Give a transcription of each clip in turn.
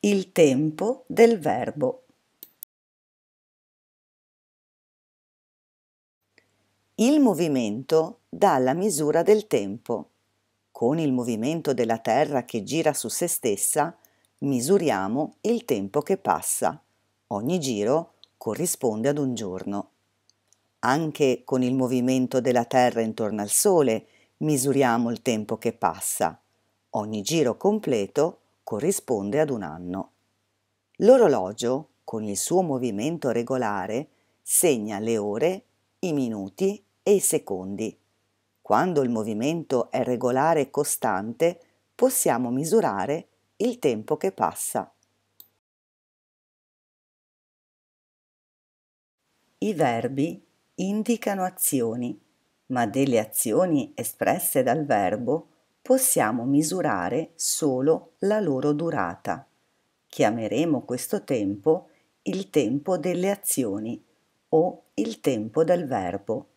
Il tempo del verbo. Il movimento dà la misura del tempo. Con il movimento della Terra che gira su se stessa, misuriamo il tempo che passa. Ogni giro corrisponde ad un giorno. Anche con il movimento della Terra intorno al Sole misuriamo il tempo che passa. Ogni giro completo corrisponde ad un anno. L'orologio, con il suo movimento regolare, segna le ore, i minuti e i secondi. Quando il movimento è regolare e costante, possiamo misurare il tempo che passa. I verbi indicano azioni, ma delle azioni espresse dal verbo possiamo misurare solo la loro durata. Chiameremo questo tempo il tempo delle azioni o il tempo del verbo.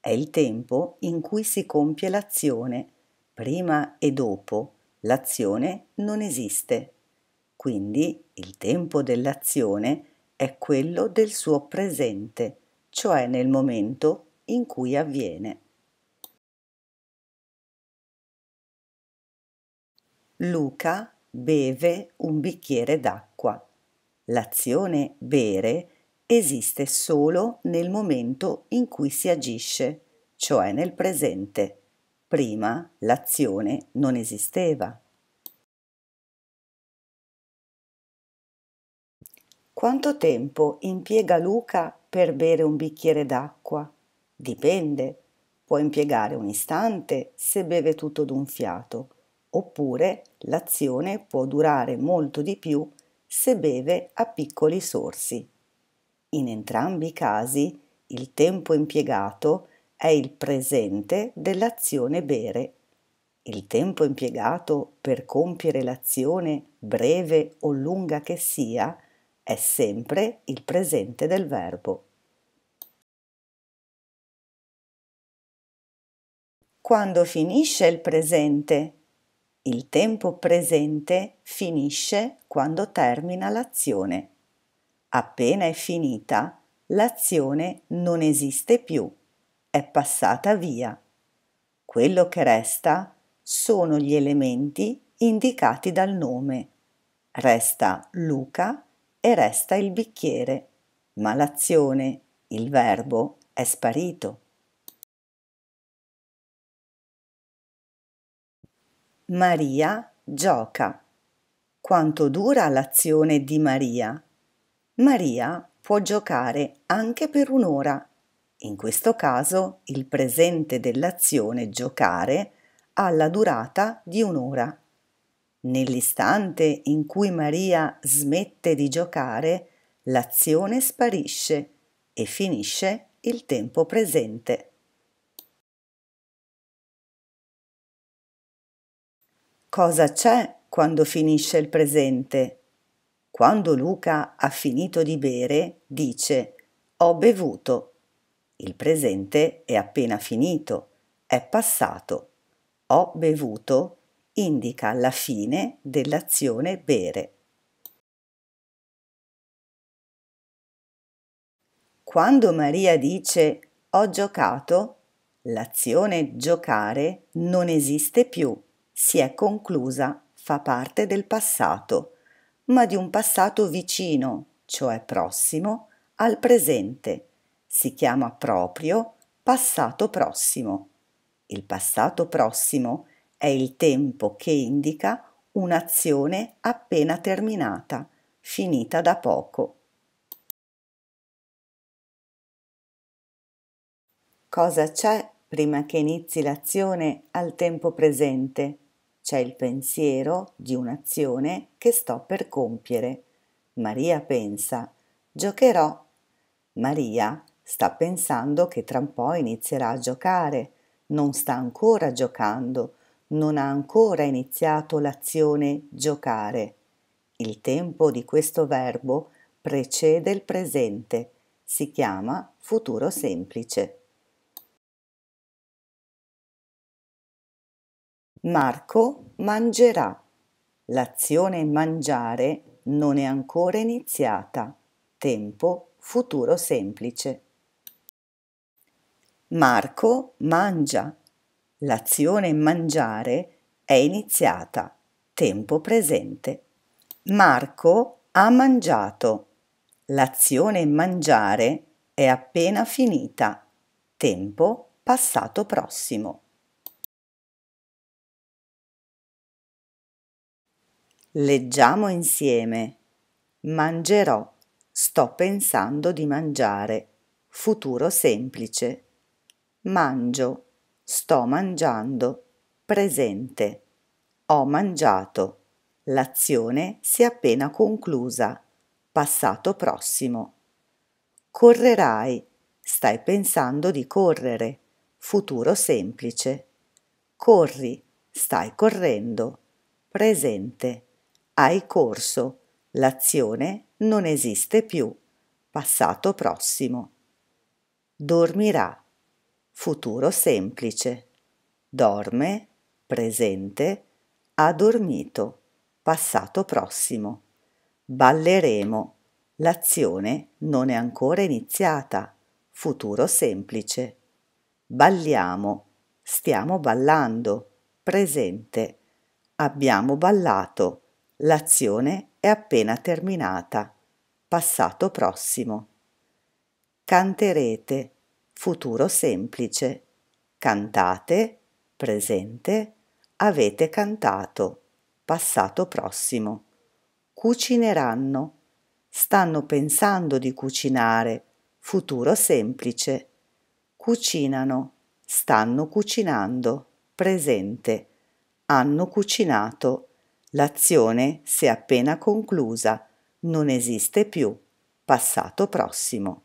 È il tempo in cui si compie l'azione. Prima e dopo l'azione non esiste. Quindi il tempo dell'azione è quello del suo presente, cioè nel momento in cui avviene. Luca beve un bicchiere d'acqua. L'azione bere esiste solo nel momento in cui si agisce, cioè nel presente. Prima l'azione non esisteva. Quanto tempo impiega Luca per bere un bicchiere d'acqua? Dipende. Può impiegare un istante se beve tutto d'un fiato oppure l'azione può durare molto di più se beve a piccoli sorsi. In entrambi i casi il tempo impiegato è il presente dell'azione bere. Il tempo impiegato per compiere l'azione, breve o lunga che sia, è sempre il presente del verbo. Quando finisce il presente? Il tempo presente finisce quando termina l'azione. Appena è finita, l'azione non esiste più, è passata via. Quello che resta sono gli elementi indicati dal nome. Resta Luca e resta il bicchiere, ma l'azione, il verbo, è sparito. Maria gioca. Quanto dura l'azione di Maria? Maria può giocare anche per un'ora. In questo caso il presente dell'azione giocare ha la durata di un'ora. Nell'istante in cui Maria smette di giocare, l'azione sparisce e finisce il tempo presente. Cosa c'è quando finisce il presente? Quando Luca ha finito di bere, dice ho bevuto. Il presente è appena finito, è passato. Ho bevuto indica la fine dell'azione bere. Quando Maria dice ho giocato, l'azione giocare non esiste più, si è conclusa fa parte del passato, ma di un passato vicino, cioè prossimo, al presente. Si chiama proprio passato prossimo. Il passato prossimo è il tempo che indica un'azione appena terminata, finita da poco. Cosa c'è prima che inizi l'azione al tempo presente? c'è il pensiero di un'azione che sto per compiere. Maria pensa, giocherò. Maria sta pensando che tra un po' inizierà a giocare, non sta ancora giocando, non ha ancora iniziato l'azione giocare. Il tempo di questo verbo precede il presente, si chiama futuro semplice. Marco mangerà. L'azione mangiare non è ancora iniziata. Tempo futuro semplice. Marco mangia. L'azione mangiare è iniziata. Tempo presente. Marco ha mangiato. L'azione mangiare è appena finita. Tempo passato prossimo. Leggiamo insieme. Mangerò. Sto pensando di mangiare. Futuro semplice. Mangio. Sto mangiando. Presente. Ho mangiato. L'azione si è appena conclusa. Passato prossimo. Correrai. Stai pensando di correre. Futuro semplice. Corri. Stai correndo. Presente hai corso. L'azione non esiste più. Passato prossimo. Dormirà. Futuro semplice. Dorme. Presente. Ha dormito. Passato prossimo. Balleremo. L'azione non è ancora iniziata. Futuro semplice. Balliamo. Stiamo ballando. Presente. Abbiamo ballato L'azione è appena terminata. Passato prossimo. Canterete. Futuro semplice. Cantate. Presente. Avete cantato. Passato prossimo. Cucineranno. Stanno pensando di cucinare. Futuro semplice. Cucinano. Stanno cucinando. Presente. Hanno cucinato L'azione si è appena conclusa, non esiste più. Passato prossimo.